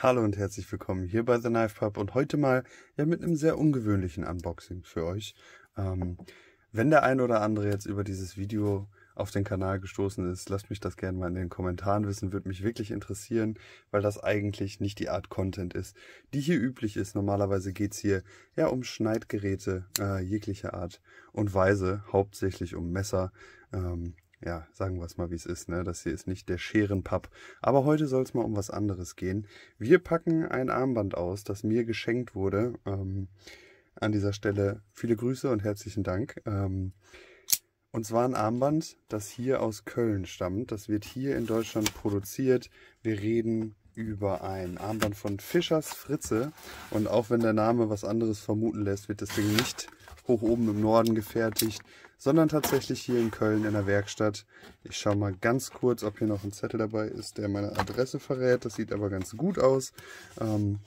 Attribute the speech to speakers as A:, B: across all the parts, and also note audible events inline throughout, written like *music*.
A: Hallo und herzlich willkommen hier bei The Knife Pub und heute mal ja mit einem sehr ungewöhnlichen Unboxing für euch. Ähm, wenn der ein oder andere jetzt über dieses Video auf den Kanal gestoßen ist, lasst mich das gerne mal in den Kommentaren wissen, würde mich wirklich interessieren, weil das eigentlich nicht die Art Content ist, die hier üblich ist. Normalerweise geht es hier ja um Schneidgeräte äh, jeglicher Art und Weise, hauptsächlich um Messer, ähm, ja, sagen wir es mal, wie es ist. Ne? Das hier ist nicht der Scherenpapp. Aber heute soll es mal um was anderes gehen. Wir packen ein Armband aus, das mir geschenkt wurde. Ähm, an dieser Stelle viele Grüße und herzlichen Dank. Ähm, und zwar ein Armband, das hier aus Köln stammt. Das wird hier in Deutschland produziert. Wir reden über ein Armband von Fischers Fritze. Und auch wenn der Name was anderes vermuten lässt, wird das Ding nicht hoch oben im Norden gefertigt, sondern tatsächlich hier in Köln in der Werkstatt. Ich schaue mal ganz kurz, ob hier noch ein Zettel dabei ist, der meine Adresse verrät. Das sieht aber ganz gut aus. Ähm,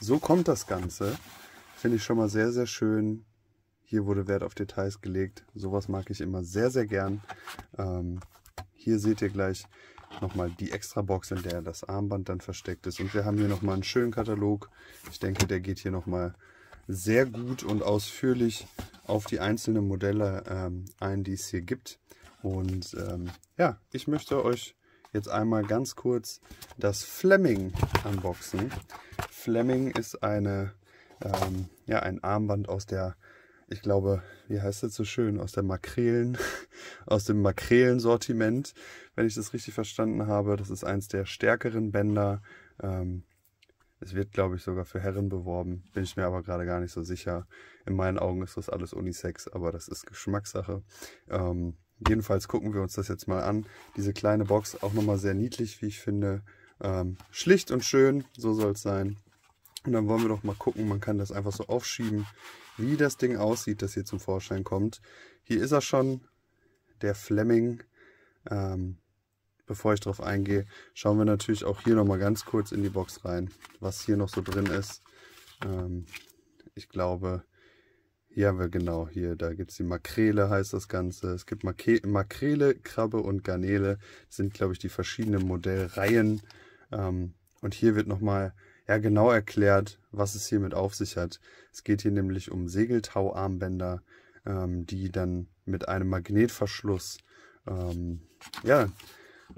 A: so kommt das Ganze. Finde ich schon mal sehr, sehr schön. Hier wurde Wert auf Details gelegt. Sowas mag ich immer sehr, sehr gern. Ähm, hier seht ihr gleich nochmal die extra Box, in der das Armband dann versteckt ist. Und wir haben hier nochmal einen schönen Katalog. Ich denke, der geht hier nochmal sehr gut und ausführlich auf die einzelnen Modelle ähm, ein, die es hier gibt. Und ähm, ja, ich möchte euch jetzt einmal ganz kurz das Fleming unboxen. Fleming ist eine, ähm, ja, ein Armband aus der, ich glaube, wie heißt das so schön, aus der Makrelen, *laughs* aus dem Makrelen-Sortiment, wenn ich das richtig verstanden habe. Das ist eins der stärkeren Bänder. Ähm, es wird, glaube ich, sogar für Herren beworben. Bin ich mir aber gerade gar nicht so sicher. In meinen Augen ist das alles Unisex, aber das ist Geschmackssache. Ähm, jedenfalls gucken wir uns das jetzt mal an. Diese kleine Box, auch nochmal sehr niedlich, wie ich finde. Ähm, schlicht und schön, so soll es sein. Und dann wollen wir doch mal gucken, man kann das einfach so aufschieben, wie das Ding aussieht, das hier zum Vorschein kommt. Hier ist er schon, der Fleming. Ähm, bevor ich darauf eingehe, schauen wir natürlich auch hier nochmal ganz kurz in die Box rein, was hier noch so drin ist. Ähm, ich glaube, hier haben wir genau, hier, da gibt es die Makrele, heißt das Ganze. Es gibt Make Makrele, Krabbe und Garnele. Das sind, glaube ich, die verschiedenen Modellreihen. Ähm, und hier wird nochmal ja, genau erklärt, was es hier mit auf sich hat. Es geht hier nämlich um Segeltauarmbänder, ähm, die dann mit einem Magnetverschluss ähm, ja,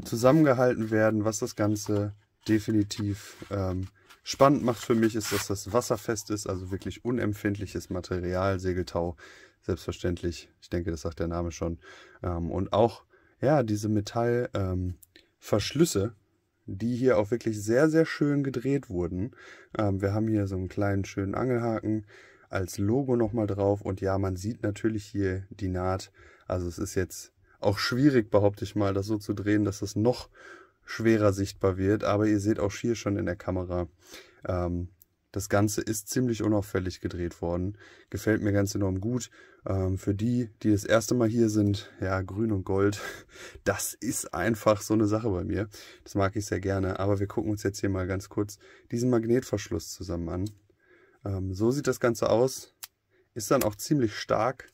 A: zusammengehalten werden. Was das Ganze definitiv ähm, spannend macht für mich, ist, dass das wasserfest ist, also wirklich unempfindliches Material, Segeltau, selbstverständlich. Ich denke, das sagt der Name schon. Ähm, und auch, ja, diese Metallverschlüsse, ähm, die hier auch wirklich sehr, sehr schön gedreht wurden. Ähm, wir haben hier so einen kleinen schönen Angelhaken als Logo nochmal drauf. Und ja, man sieht natürlich hier die Naht. Also es ist jetzt auch schwierig, behaupte ich mal, das so zu drehen, dass es noch schwerer sichtbar wird. Aber ihr seht auch hier schon in der Kamera, ähm, das Ganze ist ziemlich unauffällig gedreht worden. Gefällt mir ganz enorm gut. Ähm, für die, die das erste Mal hier sind, ja, grün und gold, *laughs* das ist einfach so eine Sache bei mir. Das mag ich sehr gerne. Aber wir gucken uns jetzt hier mal ganz kurz diesen Magnetverschluss zusammen an. Ähm, so sieht das Ganze aus. Ist dann auch ziemlich stark.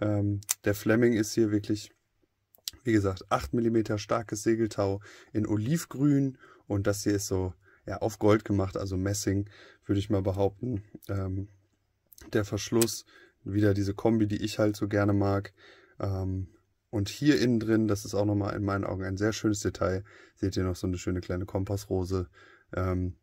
A: Ähm, der Fleming ist hier wirklich wie gesagt, 8 mm starkes Segeltau in Olivgrün und das hier ist so ja, auf Gold gemacht, also Messing, würde ich mal behaupten. Ähm, der Verschluss, wieder diese Kombi, die ich halt so gerne mag. Ähm, und hier innen drin, das ist auch nochmal in meinen Augen ein sehr schönes Detail, seht ihr noch so eine schöne kleine Kompassrose. Ähm,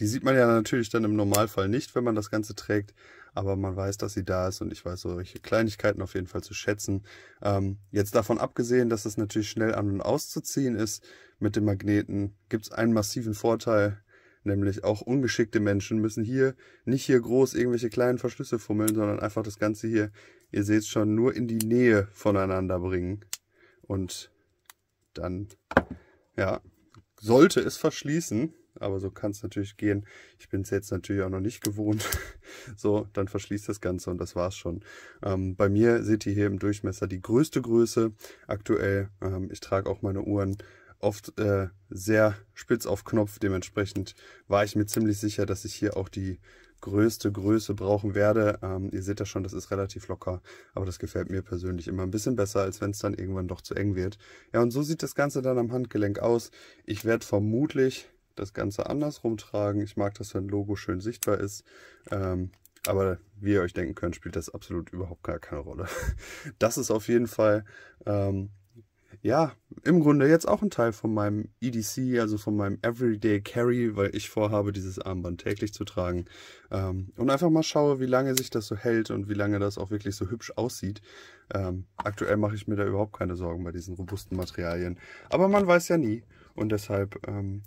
A: die sieht man ja natürlich dann im Normalfall nicht, wenn man das Ganze trägt, aber man weiß, dass sie da ist und ich weiß solche Kleinigkeiten auf jeden Fall zu schätzen. Ähm, jetzt davon abgesehen, dass es natürlich schnell an und auszuziehen ist mit dem Magneten, gibt es einen massiven Vorteil, nämlich auch ungeschickte Menschen müssen hier nicht hier groß irgendwelche kleinen Verschlüsse fummeln, sondern einfach das Ganze hier, ihr seht schon, nur in die Nähe voneinander bringen. Und dann, ja, sollte es verschließen aber so kann es natürlich gehen. Ich bin es jetzt natürlich auch noch nicht gewohnt. *laughs* so, dann verschließt das Ganze und das war's schon. Ähm, bei mir seht ihr hier im Durchmesser die größte Größe aktuell. Ähm, ich trage auch meine Uhren oft äh, sehr spitz auf Knopf. Dementsprechend war ich mir ziemlich sicher, dass ich hier auch die größte Größe brauchen werde. Ähm, ihr seht das schon, das ist relativ locker, aber das gefällt mir persönlich immer ein bisschen besser, als wenn es dann irgendwann doch zu eng wird. Ja, und so sieht das Ganze dann am Handgelenk aus. Ich werde vermutlich das Ganze andersrum tragen. Ich mag, dass mein Logo schön sichtbar ist. Ähm, aber wie ihr euch denken könnt, spielt das absolut überhaupt gar keine Rolle. *laughs* Das ist auf jeden Fall, ähm, ja, im Grunde jetzt auch ein Teil von meinem EDC, also von meinem Everyday Carry, weil ich vorhabe, dieses Armband täglich zu tragen. Ähm, und einfach mal schaue, wie lange sich das so hält und wie lange das auch wirklich so hübsch aussieht. Ähm, aktuell mache ich mir da überhaupt keine Sorgen bei diesen robusten Materialien. Aber man weiß ja nie. Und deshalb ähm,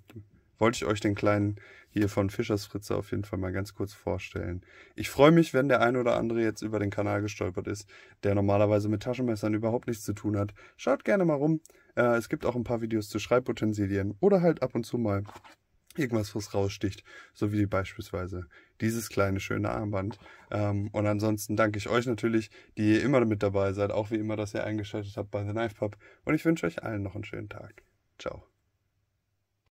A: wollte ich euch den kleinen hier von Fischers Fritze auf jeden Fall mal ganz kurz vorstellen. Ich freue mich, wenn der ein oder andere jetzt über den Kanal gestolpert ist, der normalerweise mit Taschenmessern überhaupt nichts zu tun hat. Schaut gerne mal rum. Äh, es gibt auch ein paar Videos zu Schreibutensilien oder halt ab und zu mal irgendwas, was raussticht, so wie beispielsweise dieses kleine schöne Armband. Ähm, und ansonsten danke ich euch natürlich, die ihr immer mit dabei seid, auch wie immer, dass ihr eingeschaltet habt bei The Knife Pub. Und ich wünsche euch allen noch einen schönen Tag. Ciao.